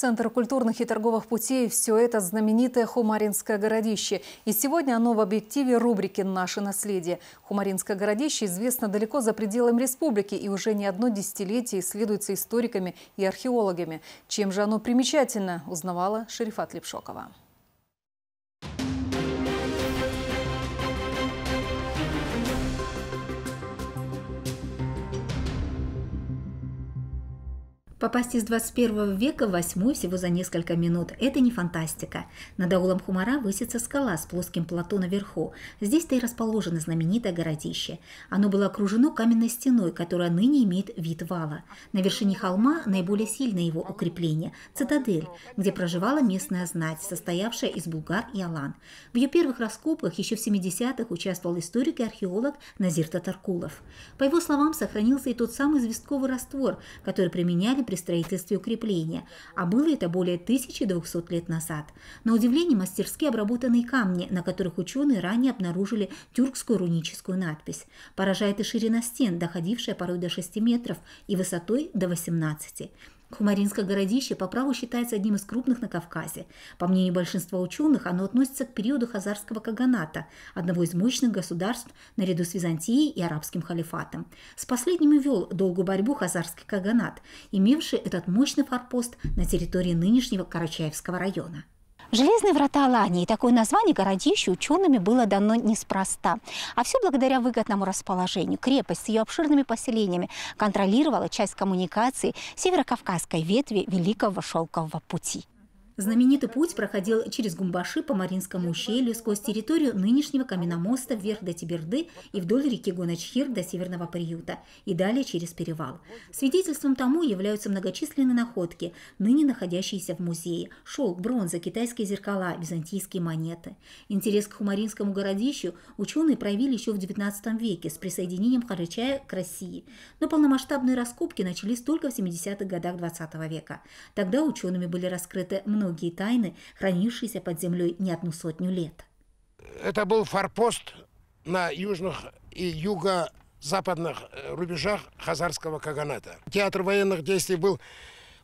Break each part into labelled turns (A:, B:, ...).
A: Центр культурных и торговых путей – все это знаменитое Хумаринское городище. И сегодня оно в объективе рубрики «Наше наследие». Хумаринское городище известно далеко за пределами республики и уже не одно десятилетие исследуется историками и археологами. Чем же оно примечательно, узнавала Шерифат Лепшокова. Попасть из 21 века в 8 всего за несколько минут – это не фантастика. Над аулом Хумара высится скала с плоским плато наверху. Здесь-то и расположено знаменитое городище. Оно было окружено каменной стеной, которая ныне имеет вид вала. На вершине холма наиболее сильное его укрепление – цитадель, где проживала местная знать, состоявшая из булгар и алан. В ее первых раскопках еще в 70-х участвовал историк и археолог Назир Татаркулов. По его словам, сохранился и тот самый известковый раствор, который применяли при строительстве укрепления, а было это более 1200 лет назад. На удивление мастерски обработанные камни, на которых ученые ранее обнаружили тюркскую руническую надпись. Поражает и ширина стен, доходившая порой до 6 метров и высотой до 18. Хумаринское городище по праву считается одним из крупных на Кавказе. По мнению большинства ученых, оно относится к периоду Хазарского каганата, одного из мощных государств наряду с Византией и арабским халифатом. С последним и вел долгую борьбу Хазарский каганат, имевший этот мощный форпост на территории нынешнего Карачаевского района. Железные врата Алании. Такое название городищу учеными было дано неспроста. А все благодаря выгодному расположению. Крепость с ее обширными поселениями контролировала часть коммуникации северокавказской ветви Великого Шелкового пути. Знаменитый путь проходил через Гумбаши по Маринскому ущелью, сквозь территорию нынешнего каменомоста вверх до Тиберды и вдоль реки Гоначхир до Северного приюта, и далее через перевал. Свидетельством тому являются многочисленные находки, ныне находящиеся в музее – шелк, бронза, китайские зеркала, византийские монеты. Интерес к хумаринскому городищу ученые проявили еще в XIX веке с присоединением Харычая к России, но полномасштабные раскопки начались только в 70-х годах XX века. Тогда учеными были раскрыты многие многие тайны, хранившиеся под землей не одну сотню лет.
B: Это был форпост на южных и юго-западных э, рубежах Хазарского Каганата. Театр военных действий был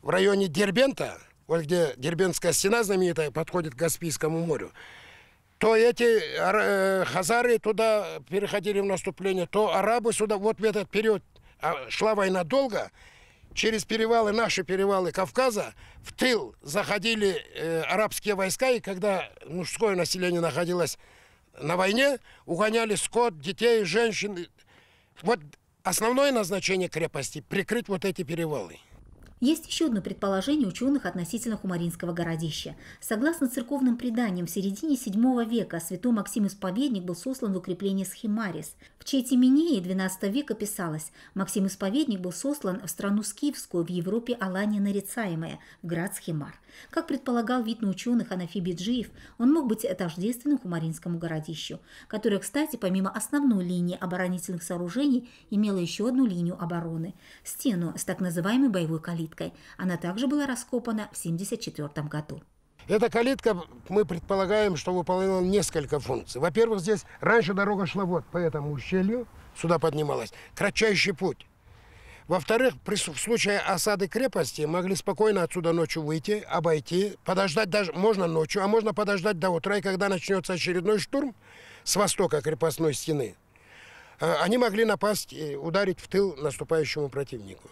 B: в районе Дербента, вот где Дербентская стена знаменитая подходит к Каспийскому морю, то эти э, хазары туда переходили в наступление, то арабы сюда, вот в этот период а, шла война долго – через перевалы, наши перевалы Кавказа, в тыл заходили э, арабские войска, и когда мужское население находилось на войне, угоняли скот, детей, женщин. Вот основное назначение крепости – прикрыть вот эти перевалы.
A: Есть еще одно предположение ученых относительно Хумаринского городища. Согласно церковным преданиям, в середине VII века святой Максим Исповедник был сослан в укрепление Схимарис. В чете Четименее XII века писалось «Максим Исповедник был сослан в страну Скифскую, в Европе Алания нарицаемая, в град Схимар». Как предполагал видный на ученых Анафибий Джиев, он мог быть отождествен Хумаринскому городищу, которое, кстати, помимо основной линии оборонительных сооружений, имело еще одну линию обороны – стену с так называемой боевой коллегией калиткой. Она также была раскопана
B: в 1974 году. Эта калитка, мы предполагаем, что выполняла несколько функций. Во-первых, здесь раньше дорога шла вот по этому ущелью, сюда поднималась. Кратчайший путь. Во-вторых, в случае осады крепости могли спокойно отсюда ночью выйти, обойти, подождать даже, можно ночью, а можно подождать до утра, и когда начнется очередной штурм с востока крепостной стены, э, они могли напасть и ударить в тыл наступающему противнику.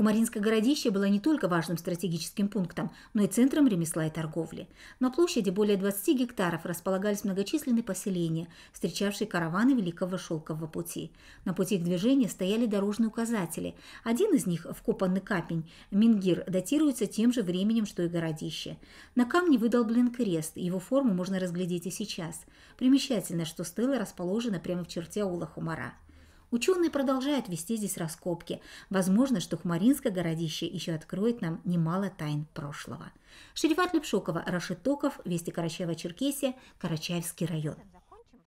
A: Кумаринское городище было не только важным стратегическим пунктом, но и центром ремесла и торговли. На площади более 20 гектаров располагались многочисленные поселения, встречавшие караваны Великого Шелкового пути. На пути их движения стояли дорожные указатели. Один из них, вкопанный капень, Мингир, датируется тем же временем, что и городище. На камне выдолблен крест, его форму можно разглядеть и сейчас. Примечательно, что стела расположена прямо в черте Улахумара. Ученые продолжают вести здесь раскопки. Возможно, что Хмаринское городище еще откроет нам немало тайн прошлого. Шерифат Лепшукова, Рашид Токов, Вести Карачаева-Черкесия, Карачаевский район.